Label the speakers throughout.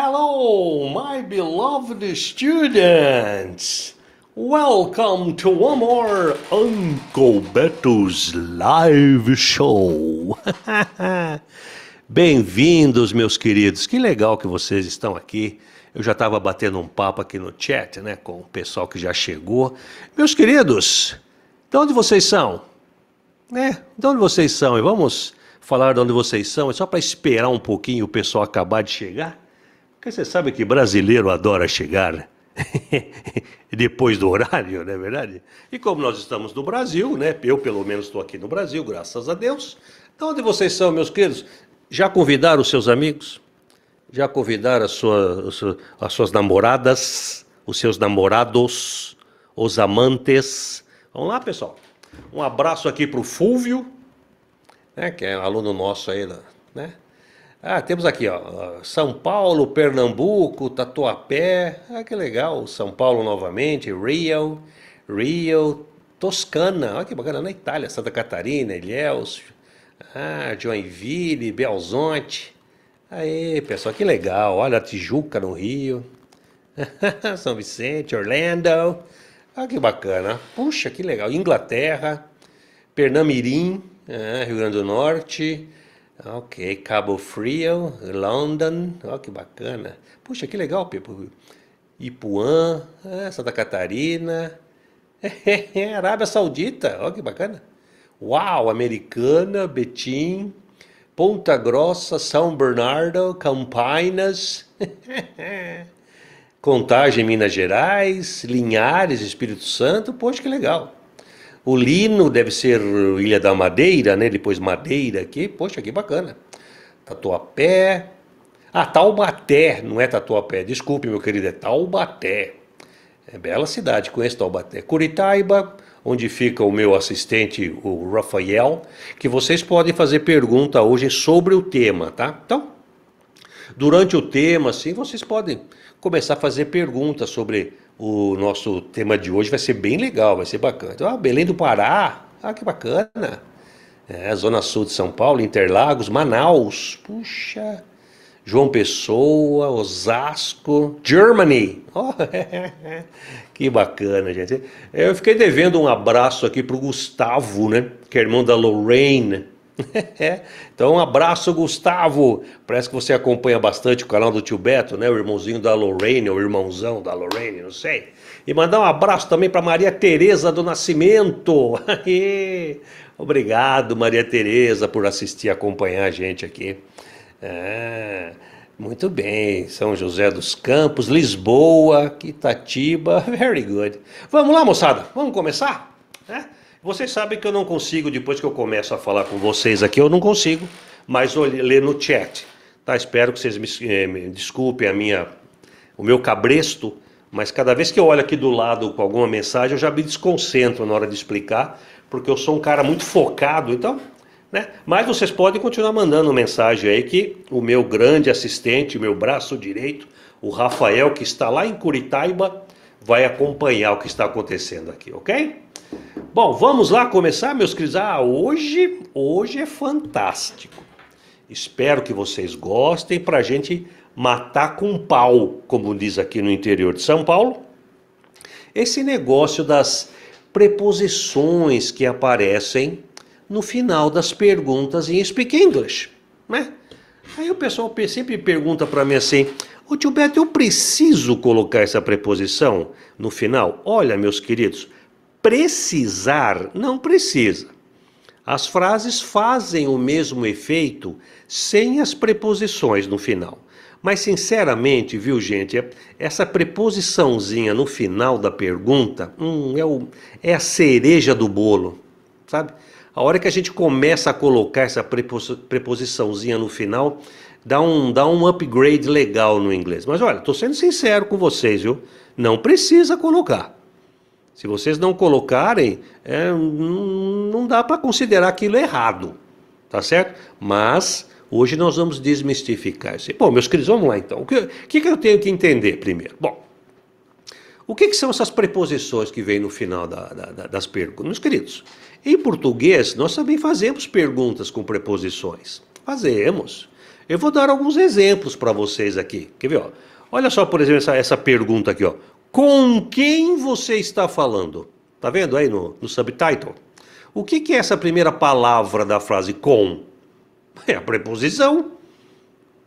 Speaker 1: Hello, my beloved students! Welcome to one more Uncle Beto's Live Show! Bem-vindos, meus queridos! Que legal que vocês estão aqui. Eu já estava batendo um papo aqui no chat, né, com o pessoal que já chegou. Meus queridos, de onde vocês são? né? de onde vocês são? E vamos falar de onde vocês são, é só para esperar um pouquinho o pessoal acabar de chegar? Porque você sabe que brasileiro adora chegar depois do horário, não é verdade? E como nós estamos no Brasil, né? Eu pelo menos estou aqui no Brasil, graças a Deus. Então, onde vocês são, meus queridos? Já convidaram os seus amigos? Já convidaram as suas, as suas namoradas, os seus namorados, os amantes? Vamos lá, pessoal. Um abraço aqui para o Fulvio, né, que é um aluno nosso aí, né? Ah, temos aqui, ó, São Paulo, Pernambuco, Tatuapé. Ah, que legal. São Paulo novamente, Rio, Rio, Toscana. Olha que bacana, na Itália, Santa Catarina, Ilhéus, ah, Joinville, Belzonte. Aí, pessoal, que legal. Olha, Tijuca no Rio. São Vicente, Orlando. Ah, que bacana. Puxa, que legal. Inglaterra, Pernamirim, ah, Rio Grande do Norte. Ok, Cabo Frio, London, olha que bacana. Puxa, que legal, Pipo. Ipuã, é, Santa Catarina, é, Arábia Saudita, olha que bacana. Uau, Americana, Betim, Ponta Grossa, São Bernardo, Campinas, Contagem, Minas Gerais, Linhares, Espírito Santo, poxa, que legal. O lino deve ser uh, Ilha da Madeira, né? Depois Madeira aqui. Poxa, que bacana. Tatuapé. Ah, Taubaté, não é Tatuapé. Desculpe, meu querido, é Taubaté. É bela cidade, conheço Taubaté. Curitaiba, onde fica o meu assistente, o Rafael, que vocês podem fazer pergunta hoje sobre o tema, tá? Então, Durante o tema, assim, vocês podem começar a fazer perguntas sobre o nosso tema de hoje. Vai ser bem legal, vai ser bacana. Então, ah, Belém do Pará, ah, que bacana. É, Zona Sul de São Paulo, Interlagos, Manaus, puxa. João Pessoa, Osasco, Germany. Oh, que bacana, gente. É, eu fiquei devendo um abraço aqui para o Gustavo, né? Que é irmão da Lorraine É. então, um abraço, Gustavo. Parece que você acompanha bastante o canal do tio Beto, né? O irmãozinho da Lorraine, ou irmãozão da Lorraine, não sei. E mandar um abraço também para Maria Tereza do Nascimento. Obrigado, Maria Tereza, por assistir, acompanhar a gente aqui. É. muito bem, São José dos Campos, Lisboa, Quitatiba, very good. Vamos lá, moçada, vamos começar? Né? Vocês sabem que eu não consigo, depois que eu começo a falar com vocês aqui, eu não consigo mais ler no chat. Tá? Espero que vocês me, eh, me desculpem a minha, o meu cabresto, mas cada vez que eu olho aqui do lado com alguma mensagem, eu já me desconcentro na hora de explicar, porque eu sou um cara muito focado, então né? Mas vocês podem continuar mandando mensagem aí que o meu grande assistente, o meu braço direito, o Rafael, que está lá em Curitaiba, vai acompanhar o que está acontecendo aqui, ok? Bom, vamos lá começar, meus queridos. Ah, hoje, hoje é fantástico. Espero que vocês gostem para a gente matar com pau, como diz aqui no interior de São Paulo. Esse negócio das preposições que aparecem no final das perguntas em Speak English, né? Aí o pessoal sempre pergunta para mim assim: Ô tio Beto, eu preciso colocar essa preposição no final? Olha, meus queridos, precisar, não precisa. As frases fazem o mesmo efeito sem as preposições no final. Mas, sinceramente, viu, gente, é, essa preposiçãozinha no final da pergunta hum, é, o, é a cereja do bolo, sabe? A hora que a gente começa a colocar essa preposiçãozinha no final, dá um, dá um upgrade legal no inglês. Mas olha, estou sendo sincero com vocês, viu? Não precisa colocar. Se vocês não colocarem, é, não dá para considerar aquilo errado, tá certo? Mas hoje nós vamos desmistificar isso. Bom, meus queridos, vamos lá então. O que, que, que eu tenho que entender primeiro? Bom, o que, que são essas preposições que vêm no final da, da, da, das perguntas? Meus queridos, em português nós também fazemos perguntas com preposições. Fazemos. Eu vou dar alguns exemplos para vocês aqui. Quer ver? Ó? Olha só, por exemplo, essa, essa pergunta aqui. Ó com quem você está falando. Tá vendo aí no, no subtitle? O que, que é essa primeira palavra da frase com? É a preposição.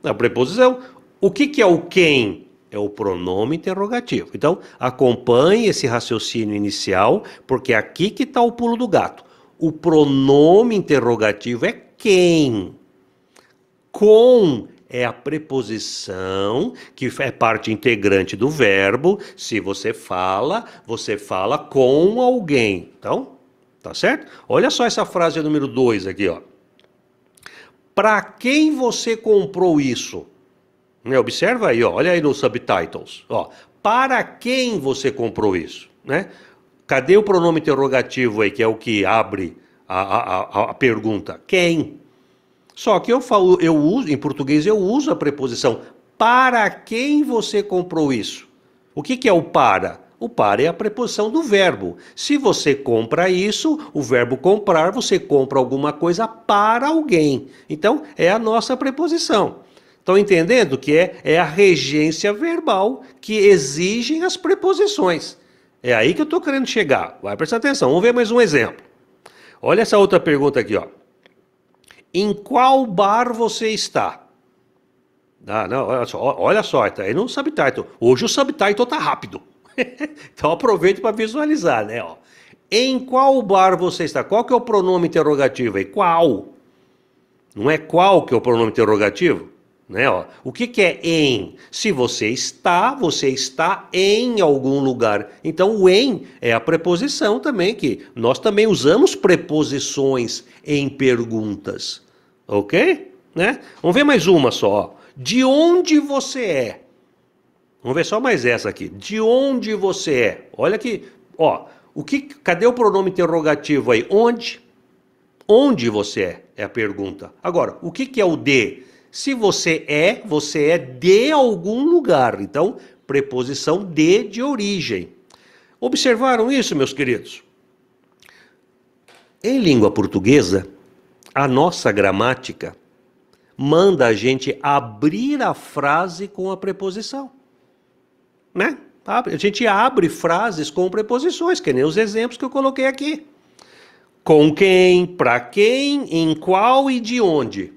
Speaker 1: É a preposição. O que, que é o quem? É o pronome interrogativo. Então, acompanhe esse raciocínio inicial, porque é aqui que está o pulo do gato. O pronome interrogativo é quem. Com é a preposição, que é parte integrante do verbo. Se você fala, você fala com alguém. Então, tá certo? Olha só essa frase número 2 aqui, ó. Para quem você comprou isso? Né, observa aí, ó, olha aí nos subtitles. Ó, para quem você comprou isso? Né? Cadê o pronome interrogativo aí, que é o que abre a, a, a, a pergunta? Quem? Só que eu falo, eu uso, em português eu uso a preposição para quem você comprou isso. O que, que é o para? O para é a preposição do verbo. Se você compra isso, o verbo comprar, você compra alguma coisa para alguém. Então, é a nossa preposição. Estão entendendo que é, é a regência verbal que exigem as preposições. É aí que eu estou querendo chegar. Vai prestar atenção. Vamos ver mais um exemplo. Olha essa outra pergunta aqui, ó em qual bar você está. Ah, não, olha só, olha só, tá aí no subtitle. Hoje o subtitle tá rápido. então aproveite para visualizar, né? Ó. Em qual bar você está? Qual que é o pronome interrogativo aí? Qual? Não é qual que é o pronome interrogativo? Né, ó. O que, que é em? Se você está, você está em algum lugar. Então o em é a preposição também, que nós também usamos preposições em perguntas. Ok? Né? Vamos ver mais uma só. De onde você é? Vamos ver só mais essa aqui. De onde você é? Olha aqui, ó. O que, cadê o pronome interrogativo aí? Onde? Onde você é? É a pergunta. Agora, o que, que é o de? Se você é, você é de algum lugar. Então, preposição de de origem. Observaram isso, meus queridos? Em língua portuguesa, a nossa gramática manda a gente abrir a frase com a preposição. Né? A gente abre frases com preposições, que nem os exemplos que eu coloquei aqui. Com quem, para quem, em qual e de onde.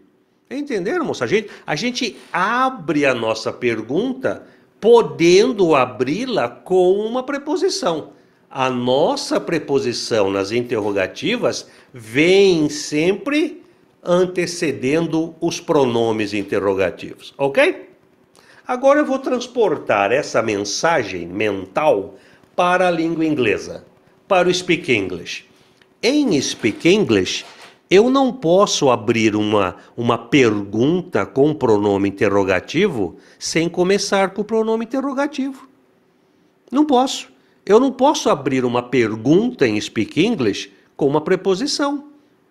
Speaker 1: Entenderam, moça? A gente, a gente abre a nossa pergunta podendo abri-la com uma preposição. A nossa preposição nas interrogativas vem sempre antecedendo os pronomes interrogativos, ok? Agora eu vou transportar essa mensagem mental para a língua inglesa, para o Speak English. Em Speak English, eu não posso abrir uma, uma pergunta com pronome interrogativo sem começar com o pronome interrogativo. Não posso. Eu não posso abrir uma pergunta em Speak English com uma preposição.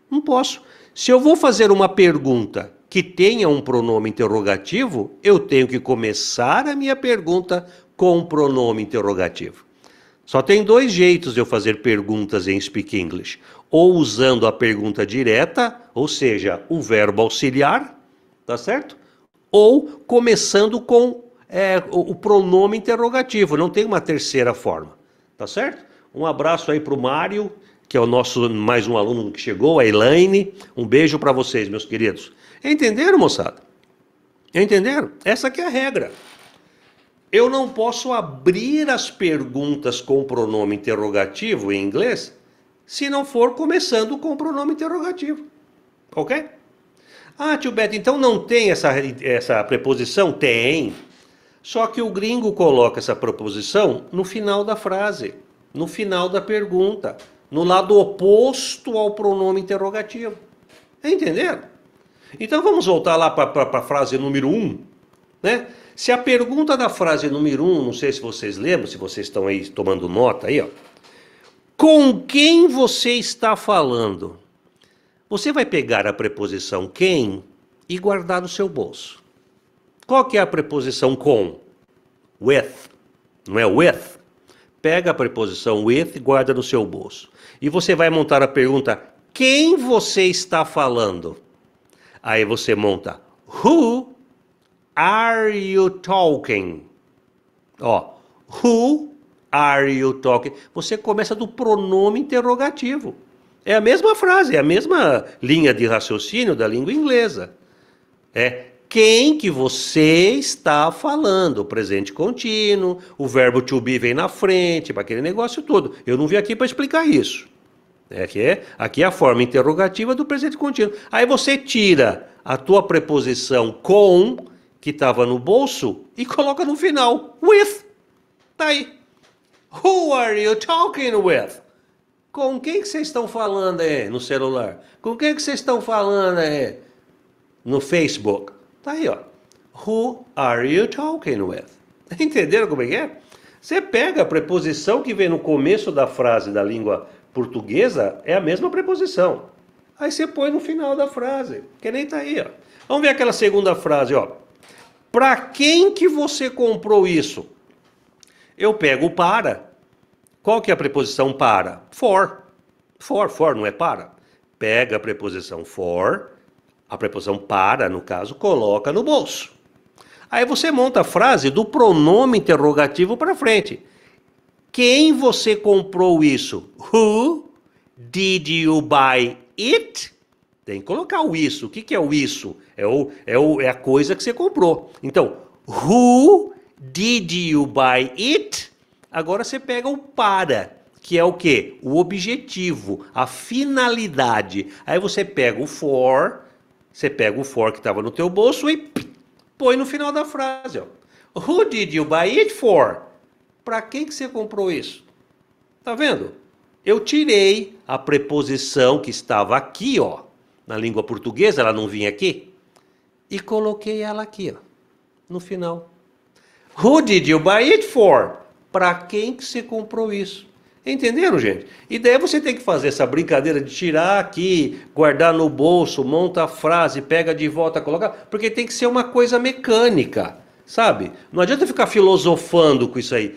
Speaker 1: Não posso. Se eu vou fazer uma pergunta que tenha um pronome interrogativo, eu tenho que começar a minha pergunta com um pronome interrogativo. Só tem dois jeitos de eu fazer perguntas em Speak English ou usando a pergunta direta, ou seja, o verbo auxiliar, tá certo? Ou começando com é, o pronome interrogativo, não tem uma terceira forma, tá certo? Um abraço aí para o Mário, que é o nosso mais um aluno que chegou, a Elaine. Um beijo para vocês, meus queridos. Entenderam, moçada? Entenderam? Essa aqui é a regra. Eu não posso abrir as perguntas com pronome interrogativo em inglês se não for começando com o pronome interrogativo. Ok? Ah, tio Beto, então não tem essa, essa preposição? Tem. Só que o gringo coloca essa preposição no final da frase, no final da pergunta, no lado oposto ao pronome interrogativo. Entenderam? Então vamos voltar lá para a frase número 1. Um, né? Se a pergunta da frase número 1, um, não sei se vocês lembram, se vocês estão aí tomando nota aí, ó com quem você está falando. Você vai pegar a preposição quem e guardar no seu bolso. Qual que é a preposição com? With. Não é with? Pega a preposição with e guarda no seu bolso. E você vai montar a pergunta: quem você está falando? Aí você monta: Who are you talking? Ó, who Are you talking? Você começa do pronome interrogativo. É a mesma frase, é a mesma linha de raciocínio da língua inglesa. É quem que você está falando, o presente contínuo, o verbo to be vem na frente, para aquele negócio todo. Eu não vim aqui para explicar isso. É que é, aqui é a forma interrogativa do presente contínuo. Aí você tira a tua preposição com que estava no bolso e coloca no final with. Tá aí. Who are you talking with? Com quem que vocês estão falando aí no celular? Com quem que vocês estão falando aí no Facebook? Tá aí, ó. Who are you talking with? Entenderam como é que é? Você pega a preposição que vem no começo da frase da língua portuguesa, é a mesma preposição. Aí você põe no final da frase, que nem tá aí, ó. Vamos ver aquela segunda frase, ó. Para quem que você comprou isso? Eu pego para. Qual que é a preposição para? For. For, for não é para. Pega a preposição for, a preposição para, no caso, coloca no bolso. Aí você monta a frase do pronome interrogativo para frente. Quem você comprou isso? Who did you buy it? Tem que colocar o isso. O que, que é o isso? É, o, é, o, é a coisa que você comprou. Então, who Did you buy it? Agora você pega o para, que é o que? O objetivo, a finalidade. Aí você pega o for, você pega o for que estava no teu bolso e põe no final da frase. Ó. Who did you buy it for? Para quem que você comprou isso? Tá vendo? Eu tirei a preposição que estava aqui, ó. Na língua portuguesa ela não vinha aqui. E coloquei ela aqui, ó, no final. Who did you buy it for? Para quem que você comprou isso? Entenderam, gente? E daí você tem que fazer essa brincadeira de tirar aqui, guardar no bolso, monta a frase, pega de volta, coloca, porque tem que ser uma coisa mecânica, sabe? Não adianta ficar filosofando com isso aí.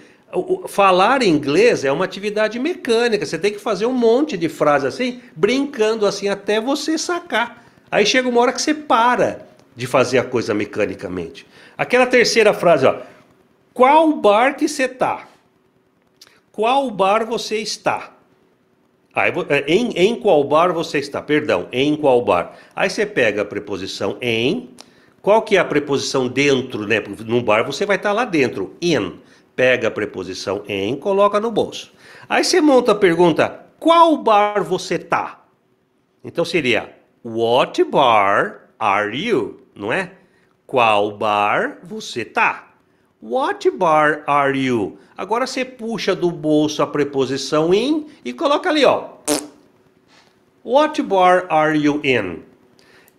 Speaker 1: falar inglês é uma atividade mecânica, você tem que fazer um monte de frase assim, brincando assim até você sacar. Aí chega uma hora que você para de fazer a coisa mecanicamente. Aquela terceira frase, ó, qual bar que você tá? Qual bar você está? Aí, é, em, em qual bar você está? Perdão, em qual bar? Aí você pega a preposição em. Qual que é a preposição dentro, né? Num bar você vai estar tá lá dentro, in. Pega a preposição em, coloca no bolso. Aí você monta a pergunta, qual bar você tá? Então seria, what bar are you? Não é? Qual bar você tá? What bar are you? Agora você puxa do bolso a preposição in e coloca ali, ó. What bar are you in?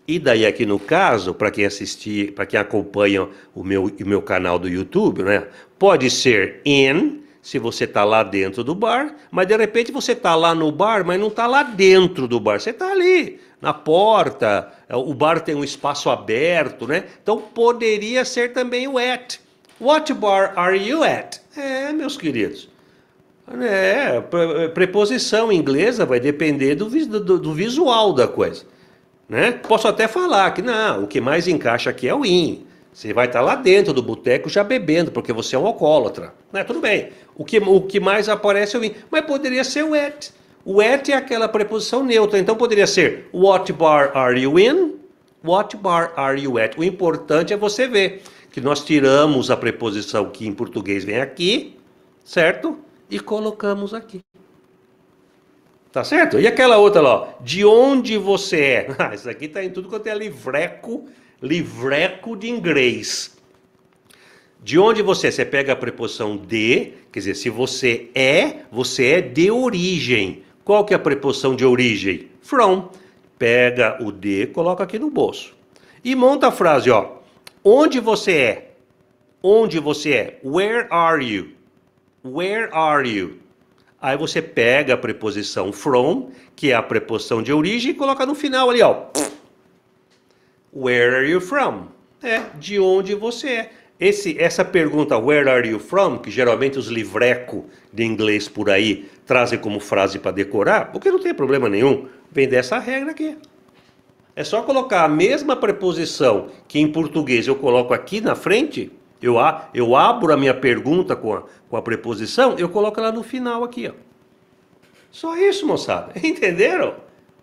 Speaker 1: E daí aqui no caso, para quem assistir, para quem acompanha o meu, o meu canal do YouTube, né? Pode ser in, se você está lá dentro do bar, mas de repente você está lá no bar, mas não está lá dentro do bar, você está ali na porta, é, o bar tem um espaço aberto, né? Então poderia ser também o at. What bar are you at? É, meus queridos. É, preposição inglesa vai depender do, do, do visual da coisa. Né? Posso até falar que não, o que mais encaixa aqui é o in. Você vai estar tá lá dentro do boteco já bebendo, porque você é um alcoólatra. Né? Tudo bem. O que, o que mais aparece é o in. Mas poderia ser o at. O at é aquela preposição neutra. Então poderia ser What bar are you in? What bar are you at? O importante é você ver que nós tiramos a preposição que em português vem aqui, certo? E colocamos aqui. Tá certo? E aquela outra lá, ó, de onde você é? Ah, isso aqui tá em tudo quanto é livreco, livreco de inglês. De onde você é? Você pega a preposição de, quer dizer, se você é, você é de origem. Qual que é a preposição de origem? From. Pega o de, coloca aqui no bolso. E monta a frase, ó. Onde você é? Onde você é? Where are you? Where are you? Aí você pega a preposição from, que é a preposição de origem, e coloca no final ali, ó. Where are you from? É, de onde você é. Esse, essa pergunta, where are you from, que geralmente os livreco de inglês por aí trazem como frase para decorar, porque não tem problema nenhum, vem dessa regra aqui. É só colocar a mesma preposição que em português eu coloco aqui na frente, eu, a, eu abro a minha pergunta com a, com a preposição, eu coloco ela no final aqui. Ó. Só isso, moçada. Entenderam?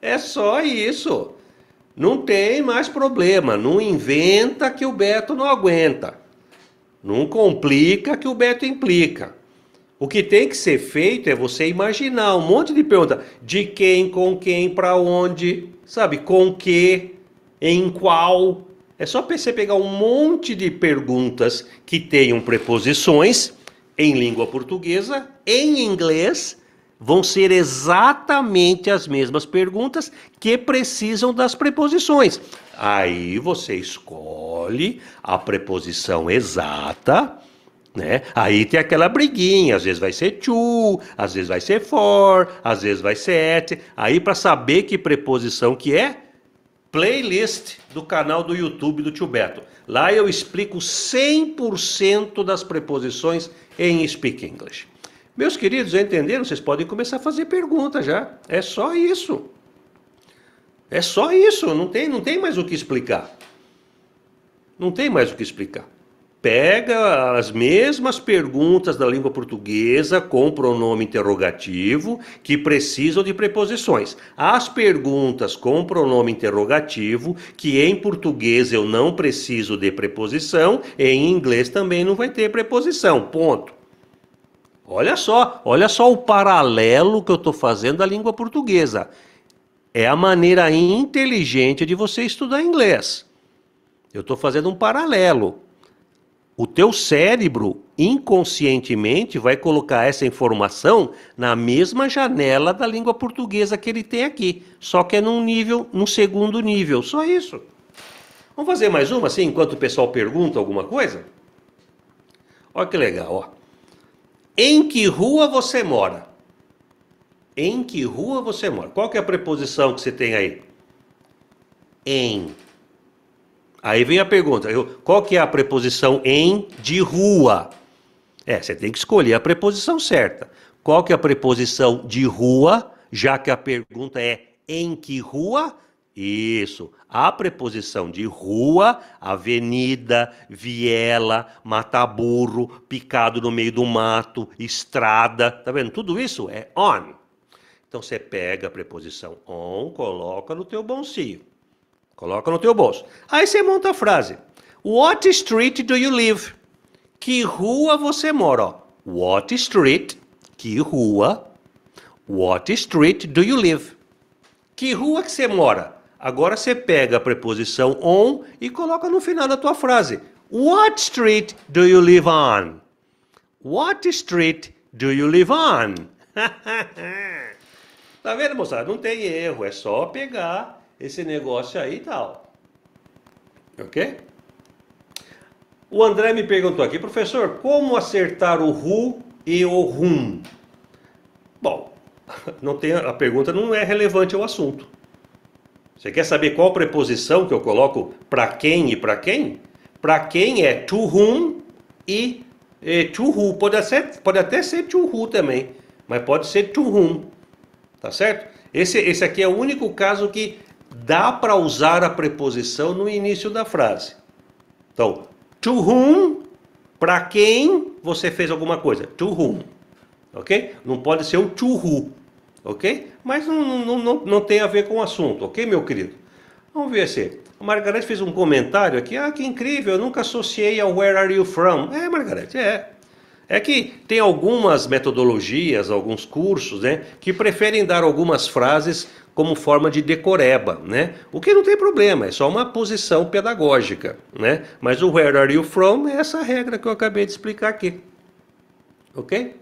Speaker 1: É só isso. Não tem mais problema. Não inventa que o Beto não aguenta. Não complica que o Beto implica. O que tem que ser feito é você imaginar um monte de pergunta. De quem, com quem, para onde sabe, com que, em qual. É só você pegar um monte de perguntas que tenham preposições em língua portuguesa, em inglês, vão ser exatamente as mesmas perguntas que precisam das preposições. Aí você escolhe a preposição exata né? Aí tem aquela briguinha, às vezes vai ser to, às vezes vai ser for, às vezes vai ser at. Aí para saber que preposição que é, playlist do canal do YouTube do Tio Beto. Lá eu explico 100% das preposições em Speak English. Meus queridos, entenderam? Vocês podem começar a fazer pergunta já. É só isso. É só isso, não tem, não tem mais o que explicar. Não tem mais o que explicar pega as mesmas perguntas da língua portuguesa com pronome interrogativo que precisam de preposições. As perguntas com pronome interrogativo, que em português eu não preciso de preposição, em inglês também não vai ter preposição. Ponto. Olha só, olha só o paralelo que eu estou fazendo da língua portuguesa. É a maneira inteligente de você estudar inglês. Eu estou fazendo um paralelo o teu cérebro inconscientemente vai colocar essa informação na mesma janela da língua portuguesa que ele tem aqui, só que é num nível, num segundo nível, só isso. Vamos fazer mais uma assim, enquanto o pessoal pergunta alguma coisa? Olha que legal, ó. Em que rua você mora? Em que rua você mora? Qual que é a preposição que você tem aí? Em Aí vem a pergunta, eu, qual que é a preposição em de rua? É, você tem que escolher a preposição certa. Qual que é a preposição de rua, já que a pergunta é em que rua? Isso. A preposição de rua, avenida, viela, mataburro, picado no meio do mato, estrada, tá vendo? Tudo isso é on. Então você pega a preposição on, coloca no teu boncio. Coloca no teu bolso. Aí você monta a frase. What street do you live? Que rua você mora? What street? Que rua? What street do you live? Que rua que você mora? Agora você pega a preposição on e coloca no final da tua frase. What street do you live on? What street do you live on? tá vendo, moçada? Não tem erro, é só pegar esse negócio aí e tá, tal. Ok? O André me perguntou aqui, professor, como acertar o RU e o RUM? Bom, não tem, a pergunta não é relevante ao assunto. Você quer saber qual preposição que eu coloco para quem e para quem? Para quem é to whom e, e to who. Pode, ser, pode até ser to who também, mas pode ser to whom. Tá certo? Esse, esse aqui é o único caso que dá para usar a preposição no início da frase. Então, to whom, para quem você fez alguma coisa. To whom, ok? Não pode ser o to who, ok? Mas não, não, não, não tem a ver com o assunto, ok, meu querido? Vamos ver assim. A Margarete fez um comentário aqui. Ah, que incrível, eu nunca associei ao Where Are You From. É, Margarete, é. É que tem algumas metodologias, alguns cursos, né, que preferem dar algumas frases como forma de decoreba, né? O que não tem problema, é só uma posição pedagógica, né? Mas o where are you from é essa regra que eu acabei de explicar aqui. OK?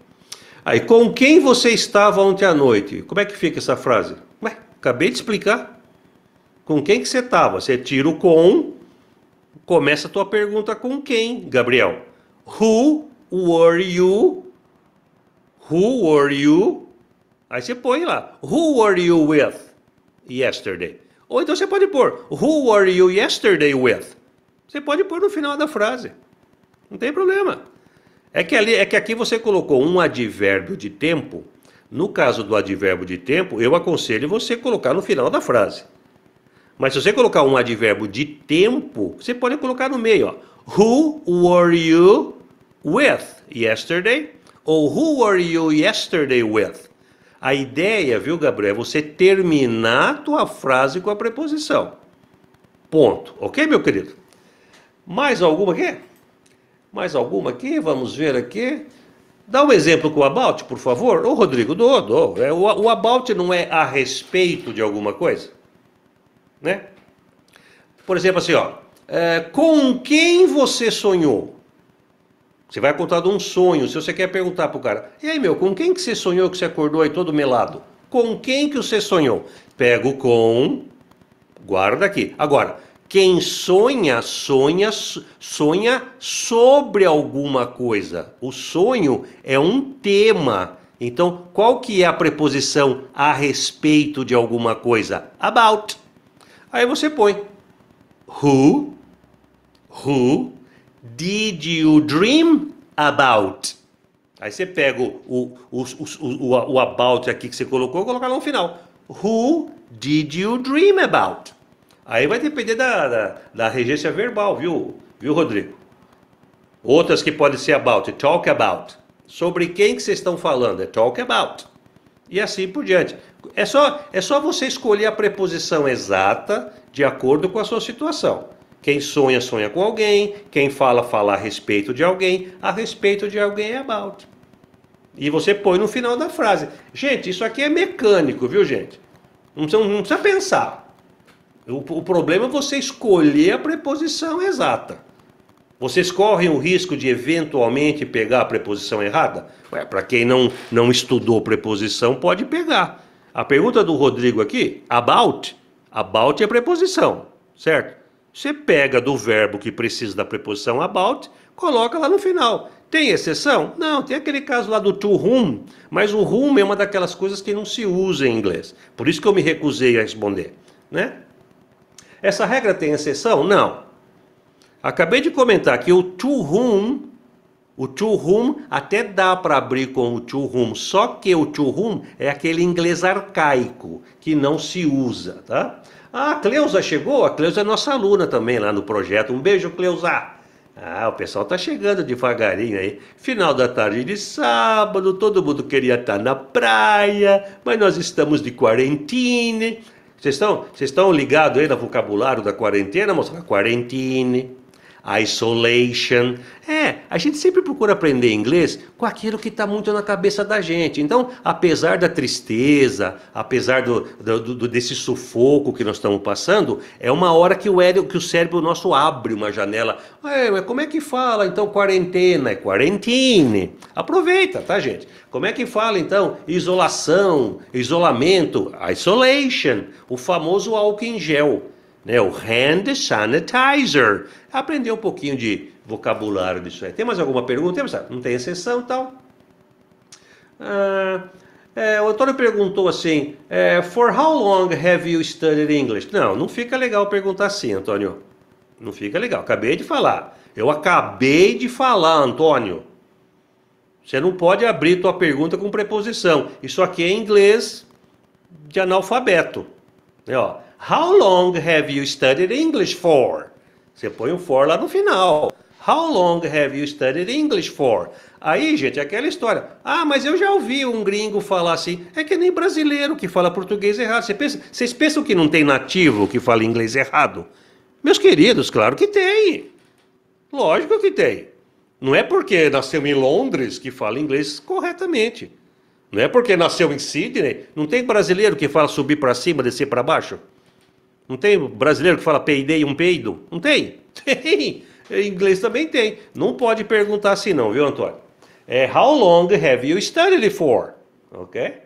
Speaker 1: Aí, com quem você estava ontem à noite? Como é que fica essa frase? Ué, acabei de explicar. Com quem que você estava? Você tira o com, começa a tua pergunta com quem, Gabriel? Who were you? Who were you? Aí você põe lá, who were you with yesterday? Ou então você pode pôr, who were you yesterday with? Você pode pôr no final da frase. Não tem problema. É que, ali, é que aqui você colocou um advérbio de tempo. No caso do advérbio de tempo, eu aconselho você colocar no final da frase. Mas se você colocar um advérbio de tempo, você pode colocar no meio, ó. Who were you with yesterday ou who were you yesterday with? A ideia, viu, Gabriel, é você terminar a tua frase com a preposição. Ponto. Ok, meu querido? Mais alguma aqui? Mais alguma aqui? Vamos ver aqui. Dá um exemplo com o about, por favor. Ô, Rodrigo, dou, dou. É, o, o about não é a respeito de alguma coisa? Né? Por exemplo, assim, ó. É, com quem você sonhou? Você vai contar de um sonho. Se você quer perguntar pro cara, e aí meu, com quem que você sonhou que você acordou aí todo melado? Com quem que você sonhou? Pega o com, guarda aqui. Agora, quem sonha, sonha, sonha sobre alguma coisa. O sonho é um tema. Então, qual que é a preposição a respeito de alguma coisa? About. Aí você põe who, who Did you dream about? Aí você pega o, o, o, o, about aqui que você colocou e coloca lá no final. Who did you dream about? Aí vai depender da, da, da regência verbal, viu, viu, Rodrigo? Outras que podem ser about, talk about. Sobre quem que vocês estão falando? É talk about. E assim por diante. É só, é só você escolher a preposição exata de acordo com a sua situação. Quem sonha, sonha com alguém. Quem fala, fala a respeito de alguém. A respeito de alguém é about. E você põe no final da frase. Gente, isso aqui é mecânico, viu, gente? Não precisa, não precisa pensar. O, o problema é você escolher a preposição exata. Vocês correm o risco de eventualmente pegar a preposição errada? Ué, para quem não, não estudou preposição, pode pegar. A pergunta do Rodrigo aqui, about, about é preposição, certo? Você pega do verbo que precisa da preposição about, coloca lá no final. Tem exceção? Não, tem aquele caso lá do to whom, mas o whom é uma daquelas coisas que não se usa em inglês. Por isso que eu me recusei a responder, né? Essa regra tem exceção? Não. Acabei de comentar que o to whom o to whom até dá para abrir com o to whom, só que o to whom é aquele inglês arcaico que não se usa, tá? Ah, a Cleusa chegou, a Cleusa é nossa aluna também lá no projeto. Um beijo, Cleusa. Ah, o pessoal tá chegando devagarinho aí. Final da tarde de sábado, todo mundo queria estar tá na praia, mas nós estamos de quarentine. Vocês estão, ligados aí no vocabulário da quarentena, moça? Quarentine isolation. É, a gente sempre procura aprender inglês com aquilo que está muito na cabeça da gente. Então, apesar da tristeza, apesar do, do, do, desse sufoco que nós estamos passando, é uma hora que o, que o cérebro nosso abre uma janela. É mas como é que fala então quarentena? É quarentine. Aproveita, tá, gente? Como é que fala então isolação, isolamento, isolation, o famoso álcool em gel? né? O hand sanitizer. Aprender um pouquinho de vocabulário disso aí. Tem mais alguma pergunta? Não tem exceção tal? Ah, é, o Antônio perguntou assim: é, For how long have you studied English? Não, não fica legal perguntar assim, Antônio. Não fica legal. Acabei de falar. Eu acabei de falar, Antônio. Você não pode abrir tua pergunta com preposição. Isso aqui é inglês de analfabeto. É, ó, How long have you studied English for? Você põe o um for lá no final. How long have you studied English for? Aí, gente, é aquela história. Ah, mas eu já ouvi um gringo falar assim. É que nem brasileiro que fala português errado. Você pensa, vocês pensam que não tem nativo que fala inglês errado? Meus queridos, claro que tem. Lógico que tem. Não é porque nasceu em Londres que fala inglês corretamente. Não é porque nasceu em Sydney. Não tem brasileiro que fala subir para cima, descer para baixo? Não tem brasileiro que fala peidei um peido? Não tem? Tem. Em inglês também tem. Não pode perguntar assim não, viu, Antônio? É how long have you studied for? Ok?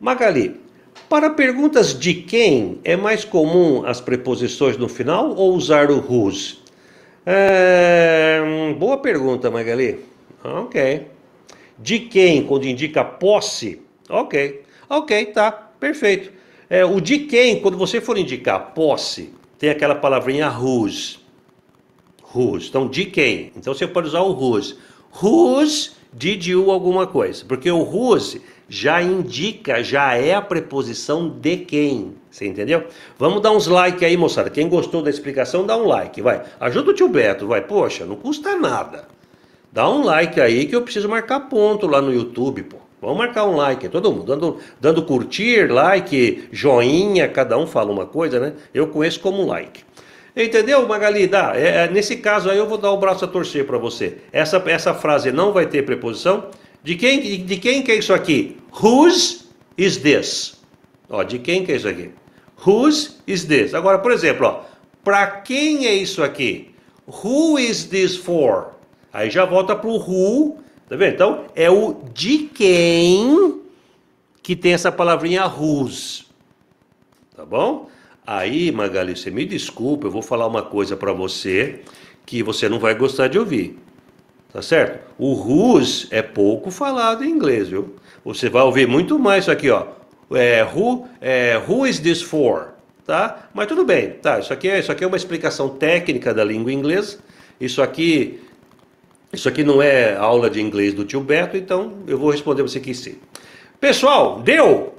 Speaker 1: Magali, para perguntas de quem é mais comum as preposições no final ou usar o whose? É, hum, boa pergunta, Magali. Ok. De quem, quando indica posse? Ok. Ok, tá. Perfeito. É, o de quem, quando você for indicar posse, tem aquela palavrinha whose. Whose. Então, de quem? Então, você pode usar o whose. Whose did you alguma coisa. Porque o whose já indica, já é a preposição de quem. Você entendeu? Vamos dar uns like aí, moçada. Quem gostou da explicação, dá um like, vai. Ajuda o tio Beto, vai. Poxa, não custa nada. Dá um like aí que eu preciso marcar ponto lá no YouTube, pô. Vamos marcar um like, todo mundo dando, dando curtir, like, joinha, cada um fala uma coisa, né? Eu conheço como like. Entendeu, Magali? Dá. É, é, nesse caso aí eu vou dar o braço a torcer para você. Essa, essa frase não vai ter preposição. De quem, de, de quem que é isso aqui? Whose is this? Ó, de quem que é isso aqui? Whose is this? Agora, por exemplo, ó, para quem é isso aqui? Who is this for? Aí já volta para o who Tá vendo? Então, é o de quem que tem essa palavrinha whose. Tá bom? Aí, Magali, você me desculpa, eu vou falar uma coisa para você que você não vai gostar de ouvir. Tá certo? O whose é pouco falado em inglês, viu? Você vai ouvir muito mais isso aqui, ó. É, who, é, who is this for? Tá? Mas tudo bem, tá? Isso aqui, é, isso aqui é uma explicação técnica da língua inglesa. Isso aqui isso aqui não é aula de inglês do tio Beto, então eu vou responder você que sim. Pessoal, deu?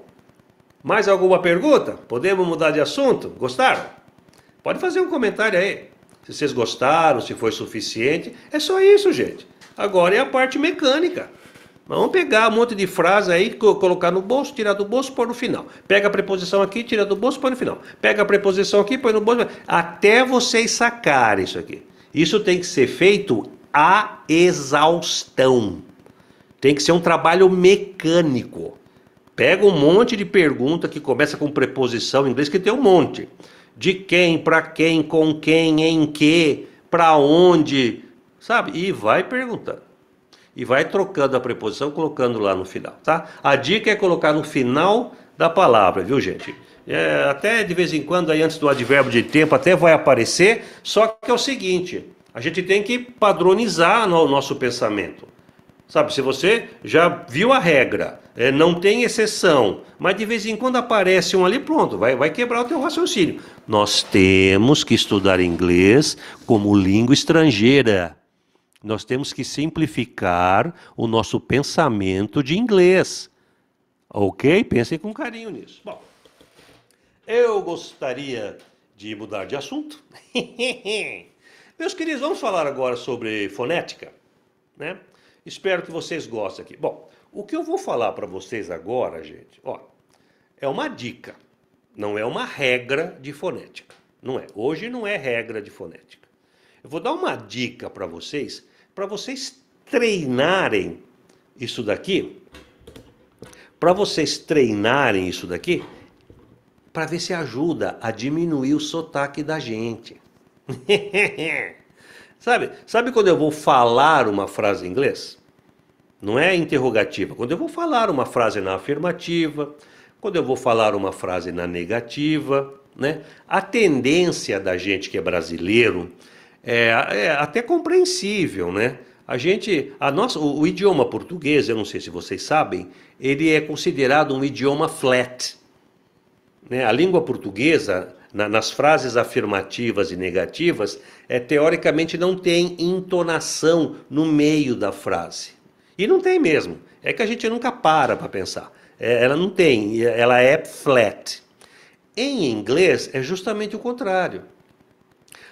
Speaker 1: Mais alguma pergunta? Podemos mudar de assunto? Gostaram? Pode fazer um comentário aí. Se vocês gostaram, se foi suficiente. É só isso, gente. Agora é a parte mecânica. Vamos pegar um monte de frase aí, colocar no bolso, tirar do bolso, pôr no final. Pega a preposição aqui, tira do bolso, põe no final. Pega a preposição aqui, põe no bolso. Até vocês sacarem isso aqui. Isso tem que ser feito a exaustão. Tem que ser um trabalho mecânico. Pega um monte de pergunta que começa com preposição em inglês, que tem um monte. De quem, para quem, com quem, em que, para onde, sabe? E vai perguntando. E vai trocando a preposição, colocando lá no final, tá? A dica é colocar no final da palavra, viu, gente? É, até de vez em quando, aí antes do advérbio de tempo, até vai aparecer. Só que é o seguinte: a gente tem que padronizar no nosso pensamento. Sabe, se você já viu a regra, é, não tem exceção, mas de vez em quando aparece um ali, pronto, vai, vai quebrar o teu raciocínio. Nós temos que estudar inglês como língua estrangeira. Nós temos que simplificar o nosso pensamento de inglês. Ok? Pensem com carinho nisso. Bom, eu gostaria de mudar de assunto. Meus queridos, vamos falar agora sobre fonética, né? Espero que vocês gostem aqui. Bom, o que eu vou falar para vocês agora, gente, ó, é uma dica, não é uma regra de fonética. Não é. Hoje não é regra de fonética. Eu vou dar uma dica para vocês, para vocês treinarem isso daqui, para vocês treinarem isso daqui, para ver se ajuda a diminuir o sotaque da gente. sabe? Sabe quando eu vou falar uma frase em inglês? Não é interrogativa. Quando eu vou falar uma frase na afirmativa, quando eu vou falar uma frase na negativa, né? A tendência da gente que é brasileiro é, é até compreensível, né? A gente, a nossa, o, o, idioma português, eu não sei se vocês sabem, ele é considerado um idioma flat. Né? A língua portuguesa, na, nas frases afirmativas e negativas, é, teoricamente não tem entonação no meio da frase. E não tem mesmo. É que a gente nunca para para pensar. É, ela não tem, ela é flat. Em inglês é justamente o contrário.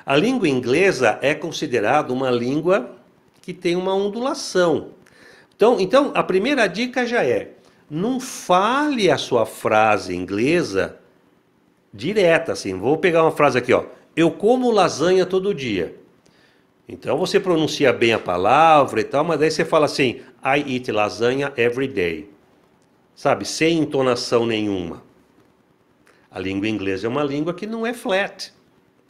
Speaker 1: A língua inglesa é considerada uma língua que tem uma ondulação. Então, então a primeira dica já é: não fale a sua frase inglesa direta, assim. Vou pegar uma frase aqui, ó. Eu como lasanha todo dia. Então você pronuncia bem a palavra e tal, mas daí você fala assim: I eat lasagna every day. Sabe? Sem entonação nenhuma. A língua inglesa é uma língua que não é flat.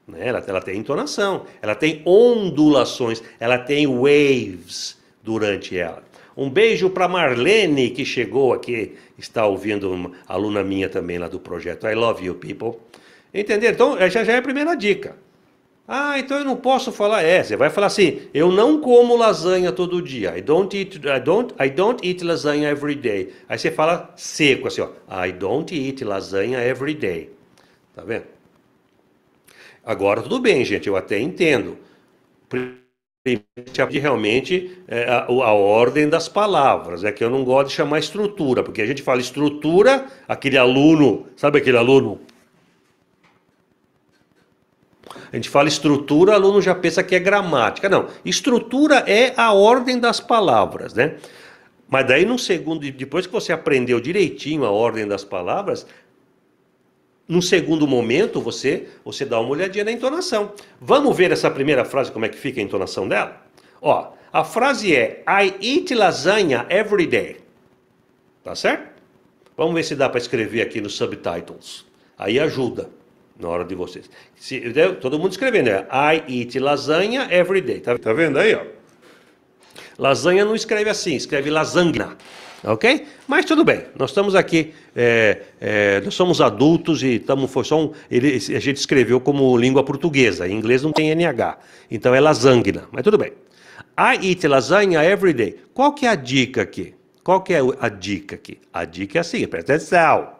Speaker 1: Né? Ela, ela tem entonação, ela tem ondulações, ela tem waves durante ela. Um beijo para Marlene, que chegou aqui, está ouvindo, aluna minha também lá do projeto I Love You People. entender? Então, essa já é a primeira dica. Ah, então eu não posso falar essa. É, você vai falar assim: eu não como lasanha todo dia. I don't eat, I don't, I don't eat lasagna every day. Aí você fala seco assim: ó, I don't eat lasagna every day. Tá vendo? Agora tudo bem, gente, eu até entendo permite realmente é, a, a, ordem das palavras. É que eu não gosto de chamar estrutura, porque a gente fala estrutura, aquele aluno, sabe aquele aluno? A gente fala estrutura, o aluno já pensa que é gramática. Não, estrutura é a ordem das palavras, né? Mas daí, num segundo, depois que você aprendeu direitinho a ordem das palavras, num segundo momento, você, você dá uma olhadinha na entonação. Vamos ver essa primeira frase, como é que fica a entonação dela? Ó, a frase é I eat lasagna every day. Tá certo? Vamos ver se dá para escrever aqui nos subtitles. Aí ajuda na hora de vocês. Se, todo mundo escrevendo, é I eat lasagna every day. Tá, tá vendo aí, ó? Lasanha não escreve assim, escreve lasagna ok? Mas tudo bem, nós estamos aqui, é, é, nós somos adultos e estamos, foi só um, ele, a gente escreveu como língua portuguesa, em inglês não tem NH, então é lasagna, né? mas tudo bem. I eat lasagna every day. Qual que é a dica aqui? Qual que é a dica aqui? A dica é assim, presta atenção.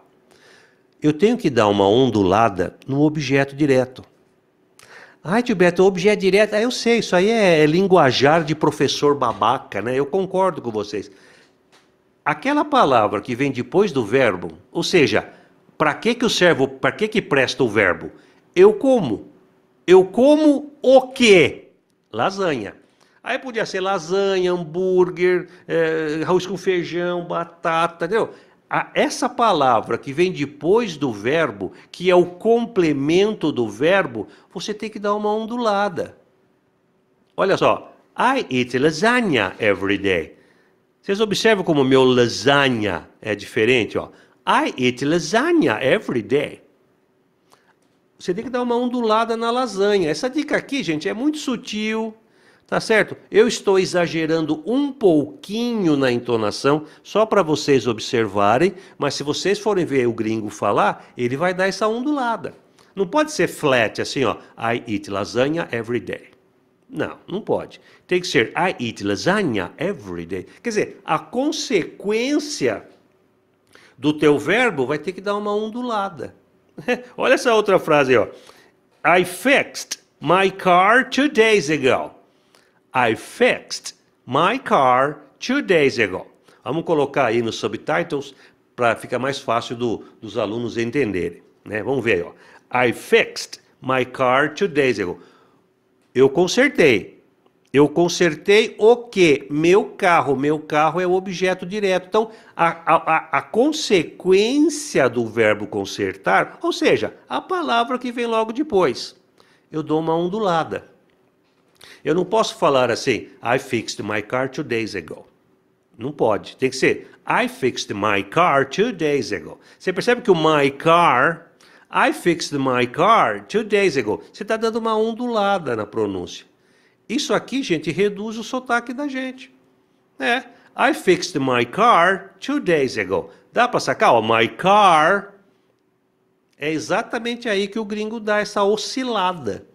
Speaker 1: Eu tenho que dar uma ondulada no objeto direto. Ai, Tibeto, objeto direto, ah, eu sei, isso aí é, é linguajar de professor babaca, né? Eu concordo com vocês aquela palavra que vem depois do verbo, ou seja, para que que o servo, para que que presta o verbo? Eu como. Eu como o quê? Lasanha. Aí podia ser lasanha, hambúrguer, é, arroz com feijão, batata, entendeu? essa palavra que vem depois do verbo, que é o complemento do verbo, você tem que dar uma ondulada. Olha só, I eat lasagna every day. Vocês observam como meu lasanha é diferente, ó. I eat lasagna every day. Você tem que dar uma ondulada na lasanha. Essa dica aqui, gente, é muito sutil, tá certo? Eu estou exagerando um pouquinho na entonação, só para vocês observarem, mas se vocês forem ver o gringo falar, ele vai dar essa ondulada. Não pode ser flat assim, ó. I eat lasagna every day. Não, não pode. Tem que ser I eat lasagna every day. Quer dizer, a consequência do teu verbo vai ter que dar uma ondulada. Olha essa outra frase aí, ó. I fixed my car two days ago. I fixed my car two days ago. Vamos colocar aí nos subtitles para ficar mais fácil do, dos alunos entenderem. Né? Vamos ver aí, ó. I fixed my car two days ago. Eu consertei. Eu consertei o que? Meu carro. Meu carro é o objeto direto. Então, a, a, a, consequência do verbo consertar, ou seja, a palavra que vem logo depois. Eu dou uma ondulada. Eu não posso falar assim, I fixed my car two days ago. Não pode. Tem que ser, I fixed my car two days ago. Você percebe que o my car I fixed my car two days ago. Você está dando uma ondulada na pronúncia. Isso aqui, gente, reduz o sotaque da gente. É. I fixed my car two days ago. Dá para sacar? Ó, my car. É exatamente aí que o gringo dá essa oscilada,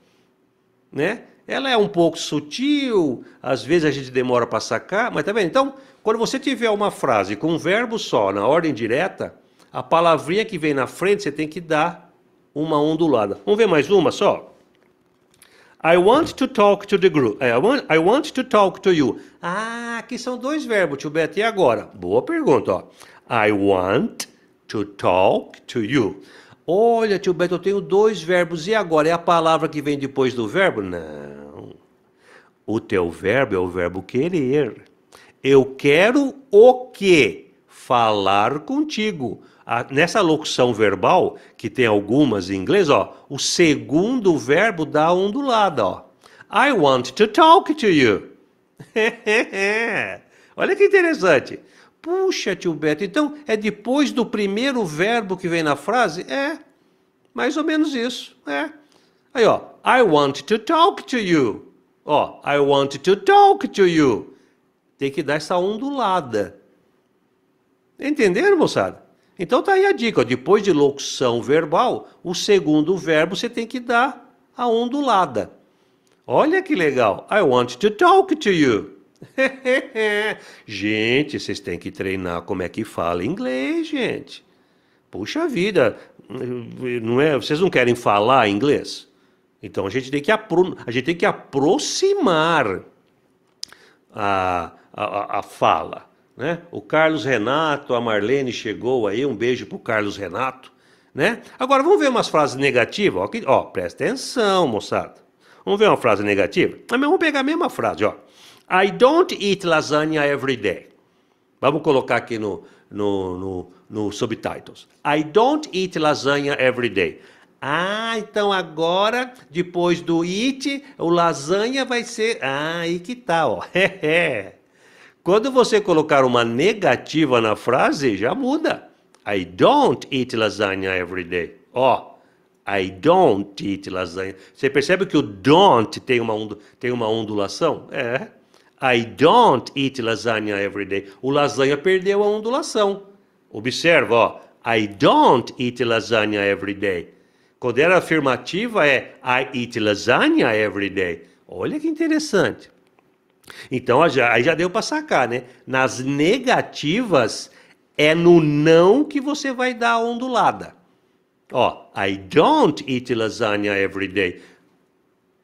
Speaker 1: né? Ela é um pouco sutil, às vezes a gente demora para sacar, mas tá vendo? Então, quando você tiver uma frase com um verbo só, na ordem direta, a palavrinha que vem na frente você tem que dar uma ondulada. Vamos ver mais uma só? I want to talk to the group. É, I want, I want to talk to you. Ah, aqui são dois verbos, tio Beto. E agora? Boa pergunta, ó. I want to talk to you. Olha, tio Beto, eu tenho dois verbos. E agora? É a palavra que vem depois do verbo? Não. O teu verbo é o verbo querer. Eu quero o quê? Falar contigo a, nessa locução verbal, que tem algumas em inglês, ó, o segundo verbo dá ondulada, ó. I want to talk to you. Olha que interessante. Puxa, tio Beto, então é depois do primeiro verbo que vem na frase? É, mais ou menos isso, é. Aí, ó, I want to talk to you. Ó, I want to talk to you. Tem que dar essa ondulada. Entenderam, moçada? Então tá aí a dica, depois de locução verbal, o segundo verbo você tem que dar a ondulada. Olha que legal. I want to talk to you. gente, vocês têm que treinar como é que fala inglês, gente. Puxa vida, não é? Vocês não querem falar inglês? Então a gente tem que, apro a gente tem que aproximar a, a, a fala né? O Carlos Renato, a Marlene chegou aí, um beijo pro Carlos Renato, né? Agora vamos ver umas frases negativas, ó, que, ó presta atenção, moçada. Vamos ver uma frase negativa? Ah, vamos pegar a mesma frase, ó. I don't eat lasagna every day. Vamos colocar aqui no, no, no, no subtitles. I don't eat lasagna every day. Ah, então agora, depois do it, o lasanha vai ser. Ah, aí que tal, tá, ó. É, é. Quando você colocar uma negativa na frase, já muda. I don't eat lasagna every day. Ó, oh, I don't eat lasagna. Você percebe que o don't tem uma, tem uma ondulação? É. I don't eat lasagna every day. O lasanha perdeu a ondulação. Observa, ó. I don't eat lasagna every day. Quando era é afirmativa é I eat lasagna every day. Olha que interessante. Então aí já, deu para sacar, né? Nas negativas é no não que você vai dar a ondulada. Ó, I don't eat lasagna every day.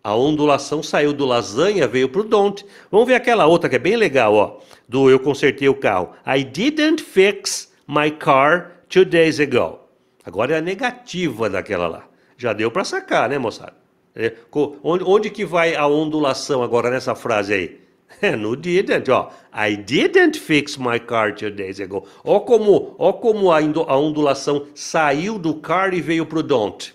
Speaker 1: A ondulação saiu do lasanha, veio pro don't. Vamos ver aquela outra que é bem legal, ó. Do eu consertei o carro. I didn't fix my car two days ago. Agora é a negativa daquela lá. Já deu para sacar, né, moçada? É, onde, onde que vai a ondulação agora nessa frase aí? no didn't, ó. I didn't fix my car two days ago. Ó como, ó como a, a ondulação saiu do car e veio pro don't.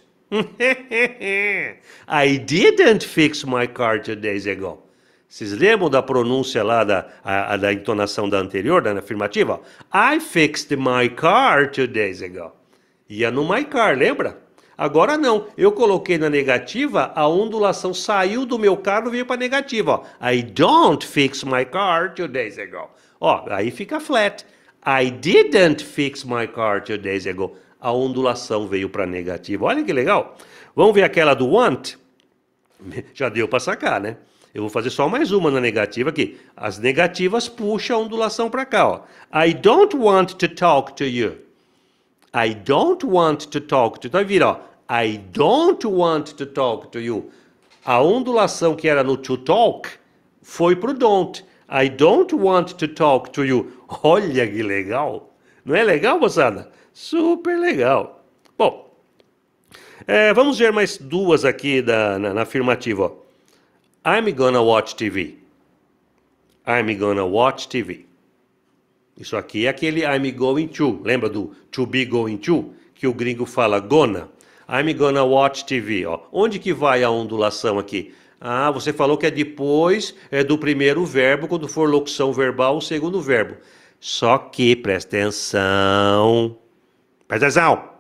Speaker 1: I didn't fix my car two days ago. Vocês lembram da pronúncia lá, da, a, a, da entonação da anterior, da afirmativa? I fixed my car two days ago. Ia no my car, lembra? Agora não, eu coloquei na negativa, a ondulação saiu do meu carro e veio para negativa. Ó. I don't fix my car two days ago. Ó, aí fica flat. I didn't fix my car two days ago. A ondulação veio para negativa. Olha que legal. Vamos ver aquela do want? Já deu para sacar, né? Eu vou fazer só mais uma na negativa aqui. As negativas puxam a ondulação para cá. Ó. I don't want to talk to you. I don't want to talk to. Então vira, ó. I don't want to talk to you. A ondulação que era no to talk foi pro don't. I don't want to talk to you. Olha que legal. Não é legal, moçada? Super legal. Bom, é, vamos ver mais duas aqui da, na, na afirmativa. Ó. I'm gonna watch TV. I'm gonna watch TV. Isso aqui é aquele I'm going to. Lembra do to be going to? Que o gringo fala gonna. I'm gonna watch TV. Ó. Onde que vai a ondulação aqui? Ah, você falou que é depois é do primeiro verbo, quando for locução verbal, o segundo verbo. Só que, presta atenção. Presta atenção.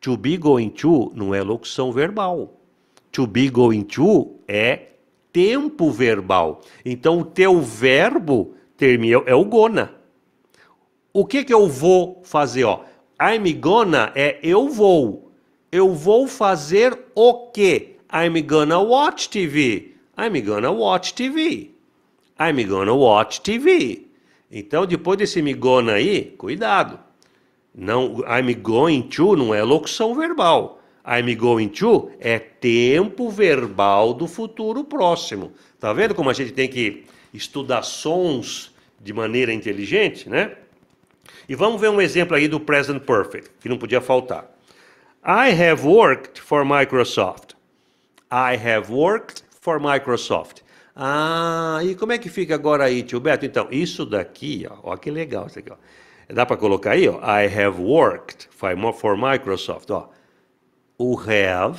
Speaker 1: To be going to não é locução verbal. To be going to é tempo verbal. Então, o teu verbo termina é, é o gonna. O que que eu vou fazer, ó? I'm gonna é eu vou. Eu vou fazer o quê? I'm gonna watch TV. I'm gonna watch TV. I'm gonna watch TV. Então, depois desse me gonna aí, cuidado. Não, I'm going to não é locução verbal. I'm going to é tempo verbal do futuro próximo. Tá vendo como a gente tem que estudar sons de maneira inteligente, né? E vamos ver um exemplo aí do present perfect, que não podia faltar. I have worked for Microsoft. I have worked for Microsoft. Ah, e como é que fica agora aí, tio Beto? Então, isso daqui, ó, ó que legal isso aqui, ó. Dá para colocar aí, ó, I have worked for Microsoft, ó. O have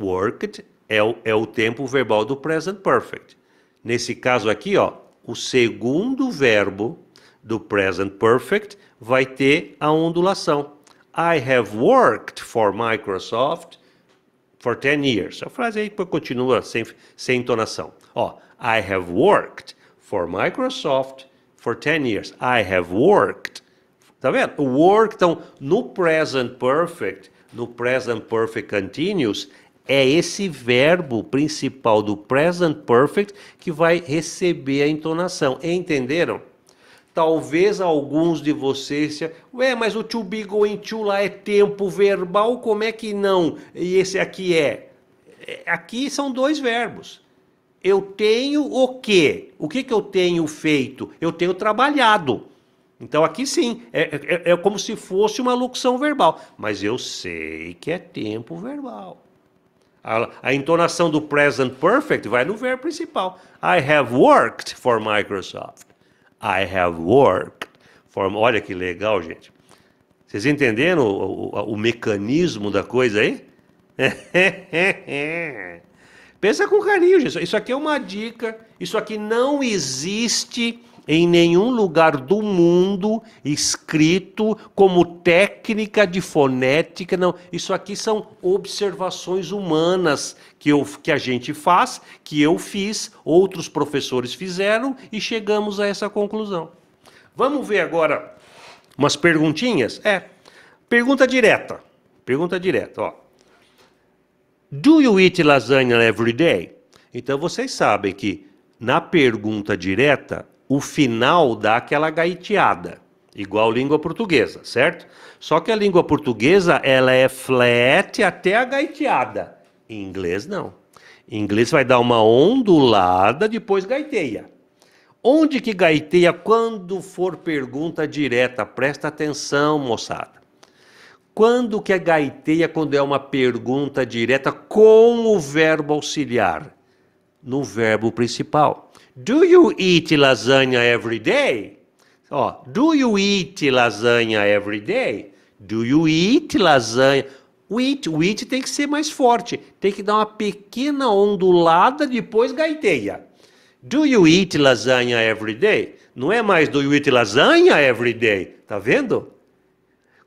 Speaker 1: worked é o, é o tempo verbal do present perfect. Nesse caso aqui, ó, o segundo verbo do present perfect vai ter a ondulação. I have worked for Microsoft for 10 years. É a frase aí continua sem, sem entonação. Ó, I have worked for Microsoft for 10 years. I have worked. Tá vendo? O work, então, no present perfect, no present perfect continuous, é esse verbo principal do present perfect que vai receber a entonação. Entenderam? Talvez alguns de vocês, ué, mas o to be going to lá é tempo verbal, como é que não? E esse aqui é? é? Aqui são dois verbos. Eu tenho o quê? O que, que eu tenho feito? Eu tenho trabalhado. Então aqui sim, é, é, é como se fosse uma locução verbal. Mas eu sei que é tempo verbal. A, a entonação do present perfect vai no verbo principal. I have worked for Microsoft. I have worked for. Olha que legal, gente. Vocês entenderam o, o, o mecanismo da coisa aí? Pensa com carinho, gente. Isso aqui é uma dica. Isso aqui não existe em nenhum lugar do mundo escrito como técnica de fonética, não. Isso aqui são observações humanas que, eu, que a gente faz, que eu fiz, outros professores fizeram e chegamos a essa conclusão. Vamos ver agora umas perguntinhas? É. Pergunta direta. Pergunta direta, ó. Do you eat lasagna every day? Então vocês sabem que na pergunta direta o final dá aquela gaiteada, igual língua portuguesa, certo? Só que a língua portuguesa, ela é flat até a gaiteada. Em inglês, não. Em inglês vai dar uma ondulada, depois gaiteia. Onde que gaiteia quando for pergunta direta? Presta atenção, moçada. Quando que é gaiteia quando é uma pergunta direta com o verbo auxiliar? No verbo principal. Do you eat lasagna every day? Ó, oh, do you eat lasagna every day? Do you eat lasagna? O it, o it tem que ser mais forte, tem que dar uma pequena ondulada, depois gaiteia. Do you eat lasagna every day? Não é mais do you eat lasagna every day, tá vendo?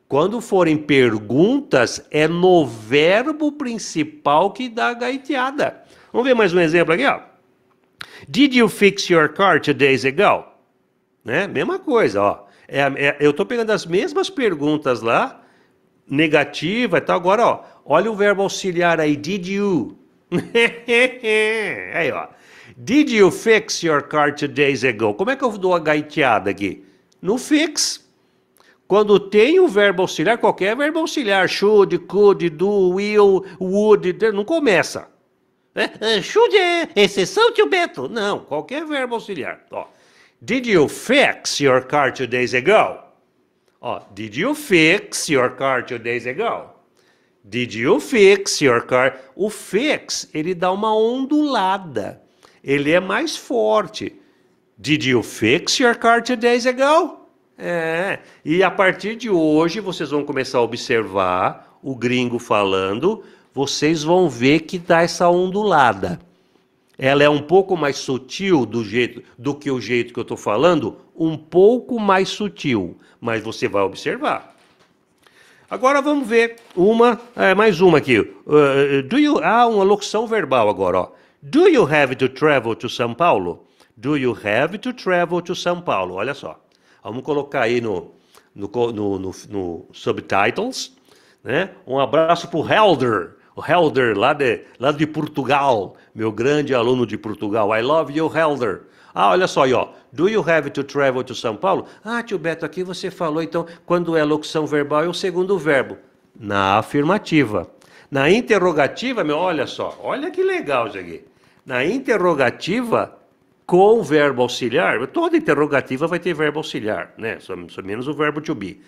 Speaker 1: Quando forem perguntas, é no verbo principal que dá a gaiteada. Vamos ver mais um exemplo aqui, ó. Did you fix your car two days ago? Né? Mesma coisa, ó. É, é, eu estou pegando as mesmas perguntas lá, negativa e tal. Agora, ó, olha o verbo auxiliar aí, did you? aí, ó. Did you fix your car two days ago? Como é que eu dou a gaiteada aqui? No fix. Quando tem o verbo auxiliar, qualquer verbo auxiliar, should, could, do, will, would, não começa. É, should é exceção, tio Beto? Não, qualquer verbo auxiliar. Ó, did you fix your car two days ago? Ó, did you fix your car two days ago? Did you fix your car? O fix, ele dá uma ondulada. Ele é mais forte. Did you fix your car two days ago? É. E a partir de hoje, vocês vão começar a observar o gringo falando vocês vão ver que dá essa ondulada. Ela é um pouco mais sutil do jeito do que o jeito que eu estou falando, um pouco mais sutil, mas você vai observar. Agora vamos ver uma, é, mais uma aqui. Uh, uh do you, ah, uma locução verbal agora. Ó. Do you have to travel to São Paulo? Do you have to travel to São Paulo? Olha só. Vamos colocar aí no, no, no, no, no subtitles. Né? Um abraço para o Helder, o Helder, lá de, lá de Portugal, meu grande aluno de Portugal. I love you, Helder. Ah, olha só aí, ó. Do you have to travel to São Paulo? Ah, tio Beto, aqui você falou, então, quando é locução verbal, é o segundo verbo. Na afirmativa. Na interrogativa, meu, olha só, olha que legal isso aqui. Na interrogativa, com verbo auxiliar, toda interrogativa vai ter verbo auxiliar, né? Só, só menos o verbo to be.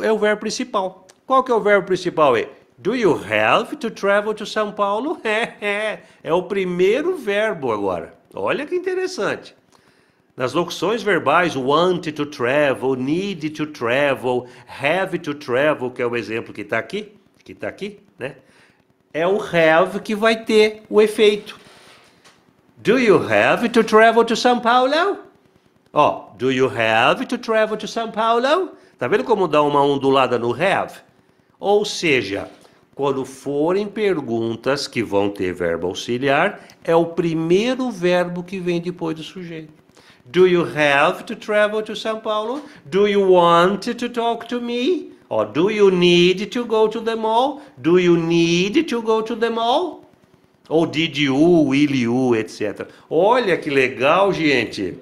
Speaker 1: É o verbo principal. Qual que é o verbo principal aí? Do you have to travel to São Paulo? É, é, é o primeiro verbo agora. Olha que interessante. Nas locuções verbais, want to travel, need to travel, have to travel, que é o exemplo que está aqui, que está aqui, né? É o have que vai ter o efeito. Do you have to travel to São Paulo? Ó, oh, do you have to travel to São Paulo? Tá vendo como dá uma ondulada no have? Ou seja, quando forem perguntas que vão ter verbo auxiliar, é o primeiro verbo que vem depois do sujeito. Do you have to travel to São Paulo? Do you want to talk to me? Or do you need to go to the mall? Do you need to go to the mall? Ou did you, will you, etc. Olha que legal, gente.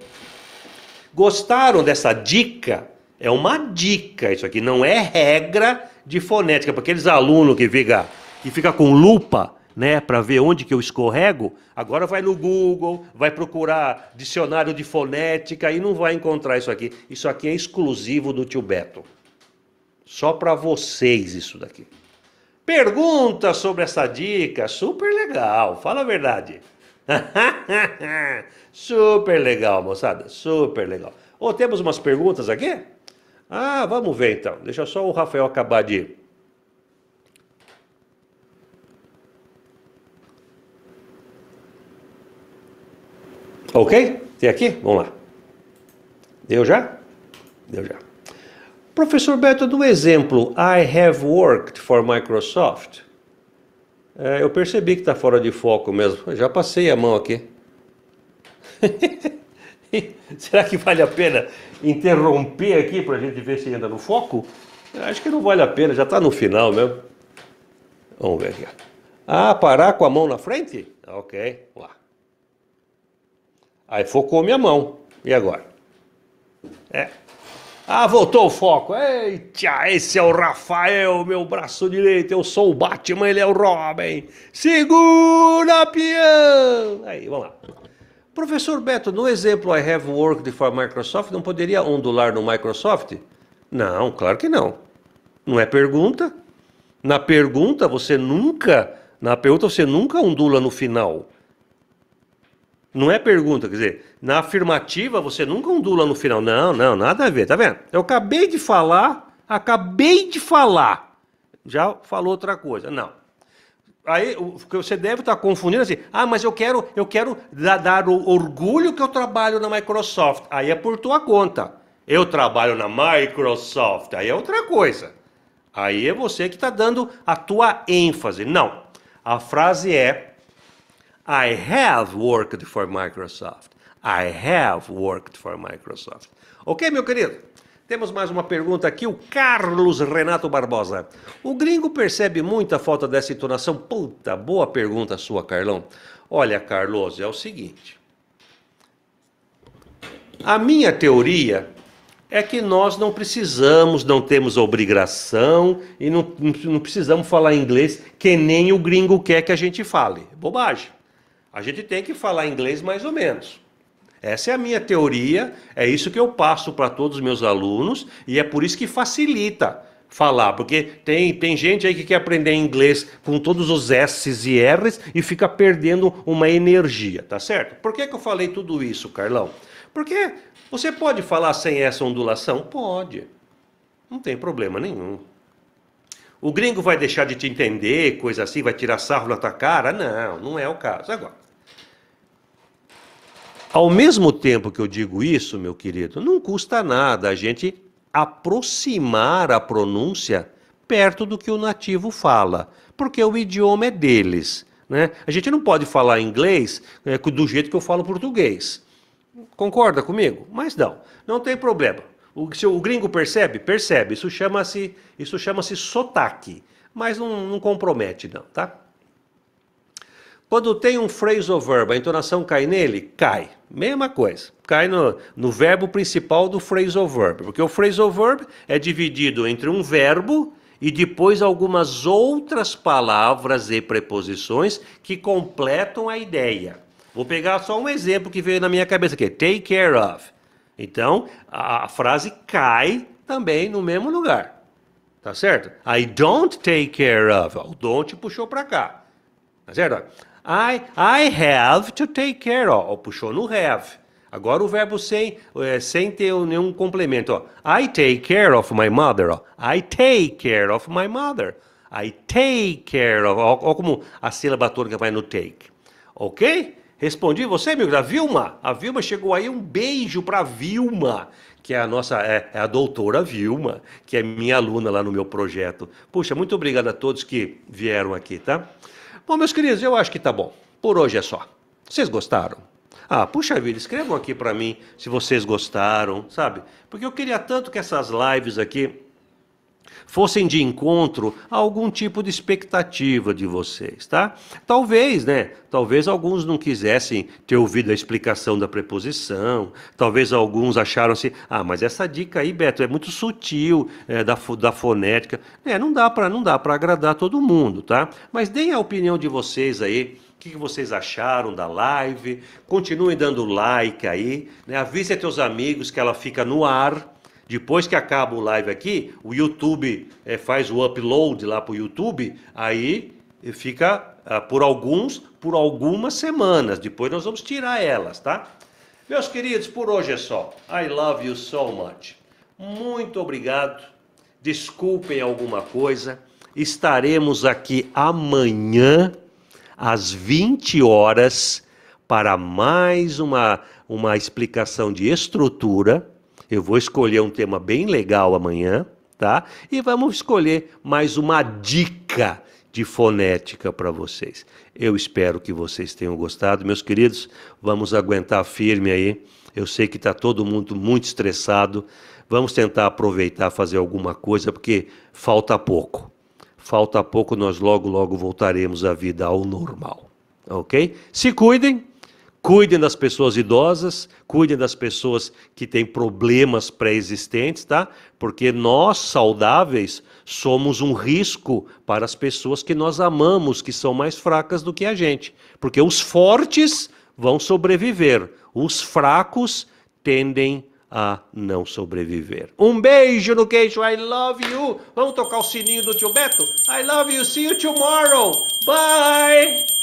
Speaker 1: Gostaram dessa dica? É uma dica, isso aqui não é regra, de fonética, para aqueles alunos que fica, que fica com lupa, né, para ver onde que eu escorrego, agora vai no Google, vai procurar dicionário de fonética e não vai encontrar isso aqui. Isso aqui é exclusivo do tio Beto. Só para vocês isso daqui. Pergunta sobre essa dica, super legal, fala a verdade. super legal, moçada, super legal. Ou oh, temos umas perguntas aqui? Ah, vamos ver então. Deixa só o Rafael acabar de. Ok? Tem aqui? Vamos lá. Deu já? Deu já. Professor Beto, do exemplo I have worked for Microsoft, é, eu percebi que está fora de foco mesmo. Eu já passei a mão aqui. Será que vale a pena interromper aqui para a gente ver se ainda no foco? Acho que não vale a pena, já está no final mesmo. Vamos ver aqui. Ah, parar com a mão na frente? Ok, lá. Aí focou minha mão. E agora? É. Ah, voltou o foco. Eita, esse é o Rafael, meu braço direito. Eu sou o Batman, ele é o Robin. Segura, peão! Aí, vamos lá. Professor Beto, no exemplo I have worked for Microsoft, não poderia ondular no Microsoft? Não, claro que não. Não é pergunta. Na pergunta você nunca, na pergunta você nunca ondula no final. Não é pergunta, quer dizer, na afirmativa você nunca ondula no final. Não, não, nada a ver, tá vendo? Eu acabei de falar, acabei de falar. Já falou outra coisa. Não aí você deve estar tá confundindo assim, ah, mas eu quero, eu quero dar, o orgulho que eu trabalho na Microsoft. Aí é por tua conta. Eu trabalho na Microsoft. Aí é outra coisa. Aí é você que está dando a tua ênfase. Não. A frase é I have worked for Microsoft. I have worked for Microsoft. Ok, meu querido? Temos mais uma pergunta aqui, o Carlos Renato Barbosa. O gringo percebe muito a falta dessa entonação? Puta, boa pergunta sua, Carlão. Olha, Carlos, é o seguinte. A minha teoria é que nós não precisamos, não temos obrigação e não, não precisamos falar inglês que nem o gringo quer que a gente fale. Bobagem. A gente tem que falar inglês mais ou menos. Essa é a minha teoria, é isso que eu passo para todos os meus alunos e é por isso que facilita falar, porque tem, tem gente aí que quer aprender inglês com todos os S's e R's e fica perdendo uma energia, tá certo? Por que, que eu falei tudo isso, Carlão? Porque você pode falar sem essa ondulação? Pode. Não tem problema nenhum. O gringo vai deixar de te entender, coisa assim, vai tirar sarro na tua cara? Não, não é o caso. Agora, ao mesmo tempo que eu digo isso, meu querido, não custa nada a gente aproximar a pronúncia perto do que o nativo fala, porque o idioma é deles. Né? A gente não pode falar inglês né, do jeito que eu falo português. Concorda comigo? Mas não, não tem problema. O, se o gringo percebe? Percebe. Isso chama-se isso chama-se sotaque, mas não, não compromete não, tá? Quando tem um phrasal verb, a entonação cai nele? Cai. Mesma coisa. Cai no, no verbo principal do phrasal verb. Porque o phrasal verb é dividido entre um verbo e depois algumas outras palavras e preposições que completam a ideia. Vou pegar só um exemplo que veio na minha cabeça aqui: take care of. Então, a, a frase cai também no mesmo lugar. Tá certo? I don't take care of. O don't puxou para cá. Tá certo? I, I have to take care. Ó, puxou no have. Agora o verbo sem, é, sem ter nenhum complemento. Ó. I take care of my mother. Ó. I take care of my mother. I take care of. Olha como a sílaba tônica vai no take. Ok? Respondi você, amigo, da Vilma. A Vilma chegou aí, um beijo para Vilma, que é a nossa, é, é, a doutora Vilma, que é minha aluna lá no meu projeto. Puxa, muito obrigado a todos que vieram aqui, tá? Bom, meus queridos, eu acho que tá bom. Por hoje é só. Vocês gostaram? Ah, puxa vida, escrevam aqui para mim se vocês gostaram, sabe? Porque eu queria tanto que essas lives aqui fossem de encontro a algum tipo de expectativa de vocês, tá? Talvez, né? Talvez alguns não quisessem ter ouvido a explicação da preposição, talvez alguns acharam assim, ah, mas essa dica aí, Beto, é muito sutil é, da, da fonética. É, não dá para não dá para agradar todo mundo, tá? Mas deem a opinião de vocês aí. O que, vocês acharam da live? Continuem dando like aí, né? Avise seus amigos que ela fica no ar depois que acaba o live aqui, o YouTube é, faz o upload lá para o YouTube, aí fica ah, por alguns, por algumas semanas. Depois nós vamos tirar elas, tá? Meus queridos, por hoje é só. I love you so much. Muito obrigado. Desculpem alguma coisa. Estaremos aqui amanhã às 20 horas para mais uma, uma explicação de estrutura eu vou escolher um tema bem legal amanhã, tá? E vamos escolher mais uma dica de fonética para vocês. Eu espero que vocês tenham gostado, meus queridos. Vamos aguentar firme aí. Eu sei que está todo mundo muito estressado. Vamos tentar aproveitar, fazer alguma coisa, porque falta pouco. Falta pouco, nós logo, logo voltaremos à vida ao normal. Ok? Se cuidem Cuidem das pessoas idosas, cuidem das pessoas que têm problemas pré-existentes, tá? Porque nós, saudáveis, somos um risco para as pessoas que nós amamos, que são mais fracas do que a gente. Porque os fortes vão sobreviver, os fracos tendem a não sobreviver. Um beijo no queijo, I love you. Vamos tocar o sininho do tio Beto? I love you, see you tomorrow. Bye!